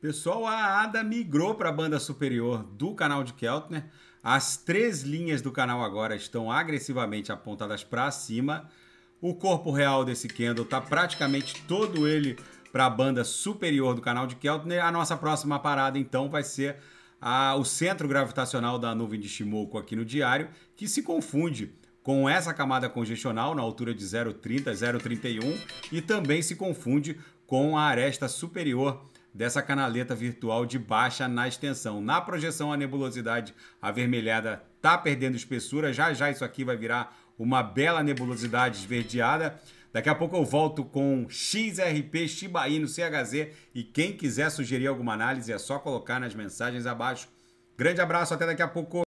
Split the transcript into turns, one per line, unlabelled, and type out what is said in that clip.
Pessoal, a Ada migrou para a banda superior do canal de Keltner. As três linhas do canal agora estão agressivamente apontadas para cima. O corpo real desse Kendall está praticamente todo ele para a banda superior do canal de Keltner. A nossa próxima parada, então, vai ser a, o centro gravitacional da nuvem de Shimoku aqui no diário, que se confunde com essa camada congestional na altura de 0,30, 0,31 e também se confunde com a aresta superior dessa canaleta virtual de baixa na extensão. Na projeção, a nebulosidade avermelhada está perdendo espessura. Já já isso aqui vai virar uma bela nebulosidade esverdeada. Daqui a pouco eu volto com XRP Shiba Inu CHZ e quem quiser sugerir alguma análise é só colocar nas mensagens abaixo. Grande abraço, até daqui a pouco.